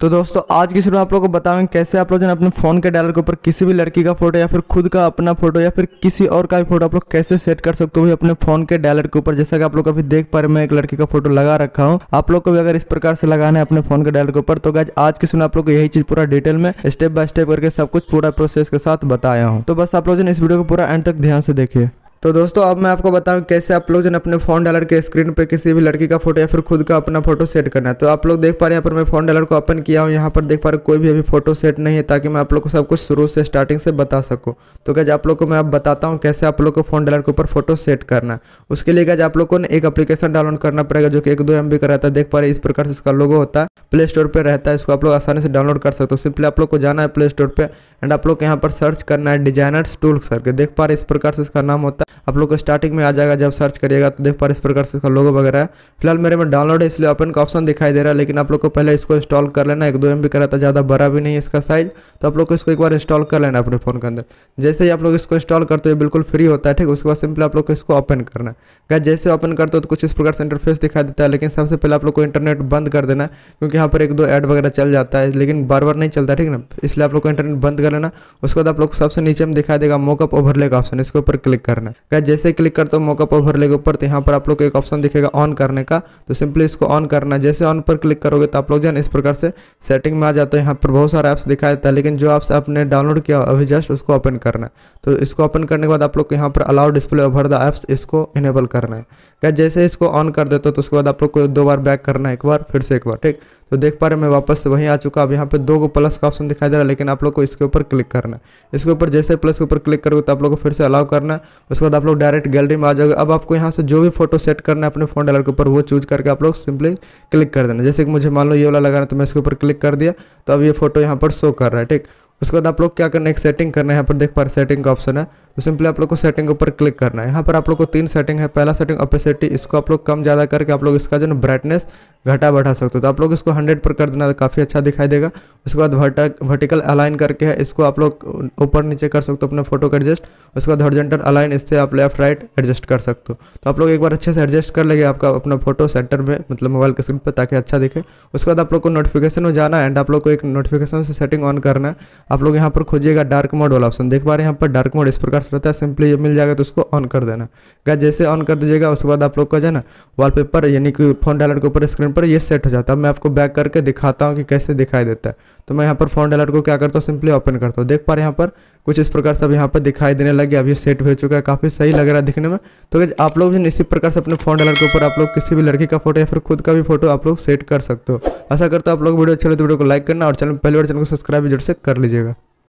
तो दोस्तों आज की शुरू आप लोगों को बताएंगे कैसे आप लोग जो अपने फ़ोन के डायलर के ऊपर किसी भी लड़की का फोटो या फिर खुद का अपना फोटो या फिर किसी और का भी फोटो आप लोग कैसे सेट कर सकते हो अपने फ़ोन के डायलर के ऊपर जैसा कि आप लोग अभी देख पा रहे मैं एक लड़की का फोटो लगा रखा हूँ आप लोग को भी अगर इस प्रकार से लगाना है अपने फ़ोन के डायलर के ऊपर तो गाज आज की सुनो आप लोग को यही चीज़ पूरा डिटेल में स्टेप बाय स्टेप करके सब कुछ पूरा प्रोसेस के साथ बताया हूँ तो बस आप लोग जो इस वीडियो को पूरा एंड तक ध्यान से देखिए तो दोस्तों अब मैं आपको बताऊं कैसे आप लोग जो अपने फ़ोन डालर के स्क्रीन पे किसी भी लड़की का फोटो या फिर खुद का अपना फोटो सेट करना है तो आप लोग देख पा रहे हैं यहाँ पर मैं फ़ोन डालर को ओपन किया हूँ यहाँ पर देख पा रहे कोई भी अभी फोटो सेट नहीं है ताकि मैं आप लोग को सब कुछ शुरू से स्टार्टिंग से बता सकूँ तो क्या आप लोग को मैं आप बताता हूँ कैसे आप लोग को फ़ोन डालर के ऊपर फोटो सेट करना है उसके लिए क्या आप लोग को एक अपलीकेशन डाउनलोड करना पड़ेगा जो कि एक दो एम का रहता है देख पा रहे इस प्रकार से इसका लोगो होता है प्ले स्टोर पर रहता है इसको आप लोग आसानी से डाउनलोड कर सकते हो सिंपली आप लोग को जाना है प्ले स्टोर पर एंड आप लोग यहाँ पर सर्च करना है डिजाइनर्स टूल करके देख पा रहे इस प्रकार से इसका नाम होता है आप लोग को स्टार्टिंग में आ जाएगा जब सर्च करिएगा तो देख पा रहे इस प्रकार से इसका लोगो वगैरह है फिलहाल मेरे में डाउनलोड है इसलिए ओपन का ऑप्शन दिखाई दे रहा है लेकिन आप लोग को पहले इसको इंस्टॉल कर लेना एक दो एम बी का रहता है ज़्यादा बड़ा भी नहीं है इसका साइज तो आप लोग को इसको एक बार इंस्टॉल कर लेना अपने फ़ोन के अंदर जैसे ही आप लोग इसको इंस्टॉल करते हो बिल्कुल फ्री होता है ठीक उसके बाद सिंपली आप लोग को इसको ओपन करना है जैसे ओपन करते हो तो कुछ इस प्रकार से इंटरफेस दिखाई देता है लेकिन सबसे पहले आप लोग को इंटरनेट बंद कर देना क्योंकि यहाँ पर एक दो एड वगैरह चल जाता है लेकिन बार बार नहीं चलता ठीक ना इसलिए आप लोग को इंटरनेट बंद कर लेना उसके बाद आप लोग सबसे नीचे में दिखाई देगा मोकअप ओवरले का ऑप्शन इसके ऊपर क्लिक करना का जैसे क्लिक करते हो मोकअप ओवरले के ऊपर तो यहाँ पर आप लोग को एक ऑप्शन दिखेगा ऑन करने का तो सिंपली इसको ऑन करना जैसे ऑन पर क्लिक करोगे तो आप लोग जान इस प्रकार से सेटिंग में आ जाते हैं यहाँ पर बहुत सारे ऐप्स दिखाया जाता है लेकिन जो ऐप्स आपने डाउनलोड किया अभी जस्ट उसको ओपन करना है तो इसको ओपन करने के बाद आप लोग को यहाँ पर allow display over the apps इसको इनेबल करना है क्या जैसे इसको ऑन कर देते हो तो उसके बाद आप लोग को दो बार बैक करना है एक बार फिर से एक बार ठीक तो देख पा रहे मैं वापस से वहीं आ चुका अब यहाँ पे दो को प्लस का ऑप्शन दिखाई दे रहा है लेकिन आप लोग को इसके ऊपर क्लिक करना है इसके ऊपर जैसे प्लस के ऊपर क्लिक करोगे तो आप लोग को फिर से अलाउ करना है उसके बाद आप लोग डायरेक्ट गैलरी में आ जाओगे अब आपको यहाँ से जो भी फोटो सेट करना है अपने फोन डालर के ऊपर वो चूज करके आप लोग सिंपली क्लिक कर देना जैसे कि मुझे मान लो ये वाला लगाना तो मैं इसके ऊपर क्लिक कर दिया तो अब ये फोटो यहाँ पर शो कर रहा है ठीक उसके बाद आप लोग क्या करना है एक सेटिंग करना है यहाँ पर देख पा रहे सेटिंग का ऑप्शन है तो सिंपली आप लोग को सेटिंग के ऊपर क्लिक करना है यहाँ पर आप लोग को तीन सेटिंग है पहला सेटिंग अपेसिटी इसको आप लोग कम ज़्यादा करके आप लोग इसका जो ना ब्राइटनेस घटा बढ़ा सकते हो तो आप लोग इसको हंड्रेड पर कर देना तो काफ़ी अच्छा दिखाई देगा उसके बाद वर्टा वर्टिकल अलाइन करके है इसको आप लोग ऊपर नीचे कर सकते हो अपने फोटो का एडजस्ट उसके बाद हॉर्जेंटल अलाइन इससे आप लेफ्ट राइट एडजस्ट कर सकते हो तो आप लोग एक बार अच्छे से एडजस्ट कर लेंगे आपका अपना फोटो सेंटर में मतलब मोबाइल के स्क्रीन पर ताकि अच्छा दिखे उसके बाद आप लोग को नोटिफिकेशन में जाना है एंड आप लोग को एक नोटिफिकेशन से सेटिंग ऑन करना है आप लोग यहाँ पर खोजिएगा डार्क मोड वाला ऑप्शन देख पा रहे हैं यहाँ पर डार्क मोड इस प्रकार से रहता है सिंपली ये मिल जाएगा तो उसको ऑन कर देना जैसे ऑन कर दीजिएगा उसके बाद आप लोग का जो है ना वॉलपेपर यानी कि फोन डायलर के ऊपर स्क्रीन पर पर ये सेट हो जाता है मैं आपको बैक करके दिखाता हूँ कि कैसे दिखाई देता है तो मैं यहाँ पर फॉन्ट अलर्ट को क्या करता हूँ सिंपली ओपन करता हूँ देख पा रहे यहाँ पर कुछ इस प्रकार से अब यहाँ पर दिखाई देने लगे अब ये सेट हो चुका है काफ़ी सही लग रहा है दिखने में तो आप लोग इसी प्रकार से अपने फोन अलर्ट के ऊपर आप लोग किसी भी लड़की का फोटो या फिर खुद का भी फोटो आप लोग सेट कर सकते हो ऐसा करते हो आप लोग वीडियो अच्छे लगे तो वीडियो को लाइक करना और चैनल पहले बार चैनल को सब्सक्राइब जरूर से कर लीजिएगा